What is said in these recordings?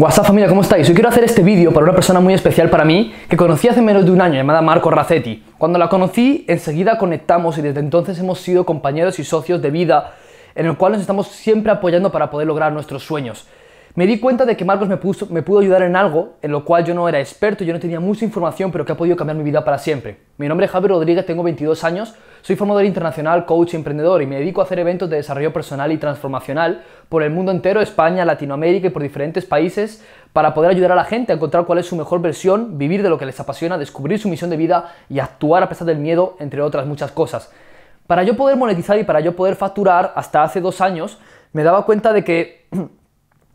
WhatsApp familia, ¿cómo estáis? Hoy quiero hacer este vídeo para una persona muy especial para mí que conocí hace menos de un año, llamada Marco Racetti. Cuando la conocí, enseguida conectamos y desde entonces hemos sido compañeros y socios de vida en el cual nos estamos siempre apoyando para poder lograr nuestros sueños. Me di cuenta de que Marcos me, pudo ayudar en algo en lo cual yo no era experto, yo no tenía mucha información, pero que ha podido cambiar mi vida para siempre. Mi nombre es Javier Rodríguez, tengo 22 años, soy formador internacional, coach y emprendedor y me dedico a hacer eventos de desarrollo personal y transformacional por el mundo entero, España, Latinoamérica y por diferentes países para poder ayudar a la gente a encontrar cuál es su mejor versión, vivir de lo que les apasiona, descubrir su misión de vida y actuar a pesar del miedo, entre otras muchas cosas. Para yo poder monetizar y para yo poder facturar, hasta hace dos años, me daba cuenta de que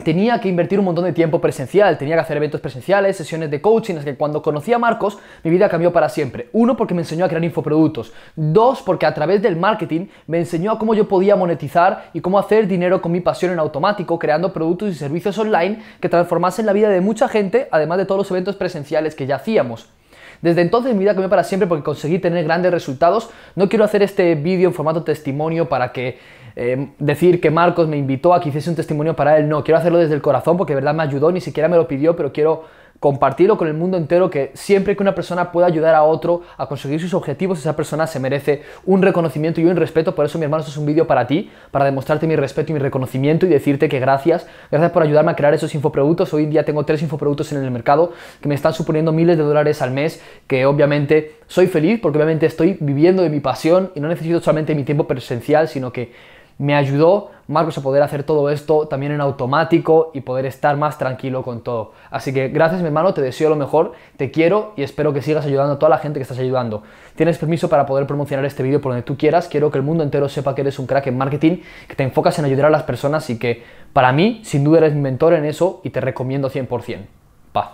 tenía que invertir un montón de tiempo presencial, tenía que hacer eventos presenciales, sesiones de coaching, así que cuando conocí a Marcos, mi vida cambió para siempre. Uno, porque me enseñó a crear infoproductos. Dos, porque a través del marketing me enseñó a cómo yo podía monetizar y cómo hacer dinero con mi pasión en automático, creando productos y servicios online que transformasen la vida de mucha gente, además de todos los eventos presenciales que ya hacíamos. Desde entonces mi vida cambió para siempre porque conseguí tener grandes resultados. No quiero hacer este vídeo en formato testimonio para que eh, decir que Marcos me invitó a que hiciese un testimonio para él. No, quiero hacerlo desde el corazón porque de verdad me ayudó, ni siquiera me lo pidió, pero quiero compartirlo con el mundo entero, que siempre que una persona pueda ayudar a otro a conseguir sus objetivos, esa persona se merece un reconocimiento y un respeto. Por eso, mi hermano, esto es un vídeo para ti, para demostrarte mi respeto y mi reconocimiento y decirte que gracias, gracias por ayudarme a crear esos infoproductos. Hoy en día tengo tres infoproductos en el mercado que me están suponiendo miles de dólares al mes, que obviamente soy feliz porque obviamente estoy viviendo de mi pasión y no necesito solamente mi tiempo presencial, sino que me ayudó Marcos a poder hacer todo esto también en automático y poder estar más tranquilo con todo. Así que gracias mi hermano, te deseo lo mejor, te quiero y espero que sigas ayudando a toda la gente que estás ayudando. Tienes permiso para poder promocionar este vídeo por donde tú quieras, quiero que el mundo entero sepa que eres un crack en marketing, que te enfocas en ayudar a las personas y que para mí sin duda eres mi mentor en eso y te recomiendo 100%. Paz.